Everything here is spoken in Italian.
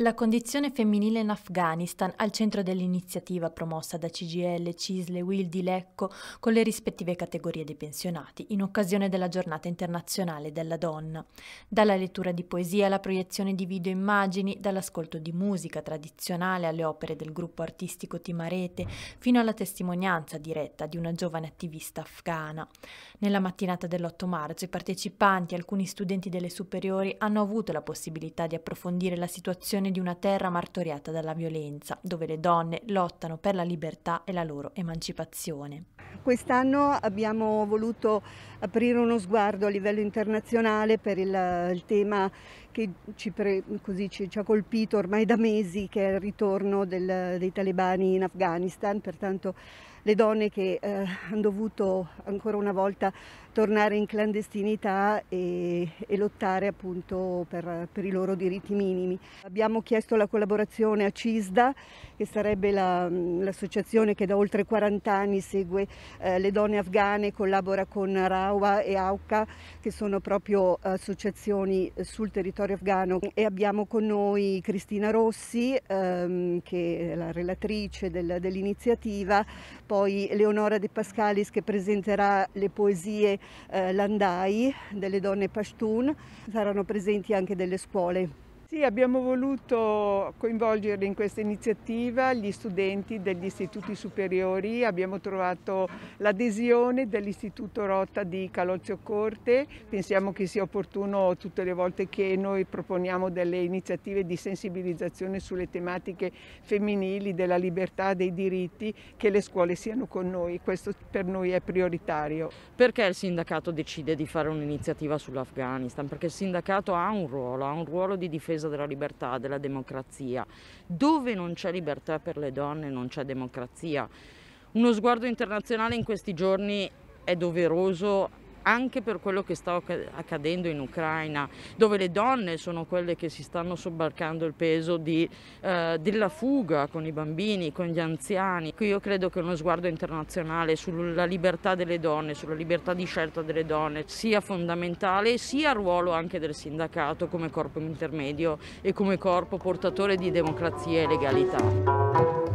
La condizione femminile in Afghanistan, al centro dell'iniziativa promossa da CGL, Cisle, Wildi, Lecco, con le rispettive categorie dei pensionati, in occasione della giornata internazionale della donna. Dalla lettura di poesia alla proiezione di video immagini, dall'ascolto di musica tradizionale alle opere del gruppo artistico Timarete, fino alla testimonianza diretta di una giovane attivista afghana. Nella mattinata dell'8 marzo i partecipanti, alcuni studenti delle superiori, hanno avuto la possibilità di approfondire la situazione immagine di una terra martoriata dalla violenza, dove le donne lottano per la libertà e la loro emancipazione. Quest'anno abbiamo voluto aprire uno sguardo a livello internazionale per il, il tema che ci, pre, così, ci, ci, ha colpito ormai da mesi, che è il ritorno del, dei talebani in Afghanistan, pertanto le donne che eh, hanno dovuto ancora una volta tornare in clandestinità e, e lottare appunto per, per, i loro diritti minimi. Abbiamo chiesto la collaborazione a CISDA, che sarebbe la, l'associazione che da oltre 40 anni segue eh, le donne afghane, collabora con Rawa e Auca, che sono proprio eh, associazioni eh, sul territorio territorio afghano e abbiamo con noi Cristina Rossi ehm, che è la relatrice del, dell'iniziativa, poi Leonora De Pascalis che presenterà le poesie eh, Landai delle donne Pashtun, saranno presenti anche delle scuole. Sì, abbiamo voluto coinvolgere in questa iniziativa gli studenti degli istituti superiori, abbiamo trovato l'adesione dell'Istituto Rotta di Calozio Corte, pensiamo che sia opportuno tutte le volte che noi proponiamo delle iniziative di sensibilizzazione sulle tematiche femminili, della libertà, dei diritti, che le scuole siano con noi, questo per noi è prioritario. Perché il sindacato decide di fare un'iniziativa sull'Afghanistan? Perché il sindacato ha un ruolo, ha un ruolo di difesa difesa della libertà, della democrazia. Dove non c'è libertà per le donne non c'è democrazia. Uno sguardo internazionale in questi giorni è doveroso anche per quello che sta accadendo in Ucraina, dove le donne sono quelle che si stanno sobbarcando il peso di, eh, della fuga con i bambini, con gli anziani. Io credo che uno sguardo internazionale sulla libertà delle donne, sulla libertà di scelta delle donne sia fondamentale, sia ruolo anche del sindacato come corpo intermedio e come corpo portatore di democrazia e legalità.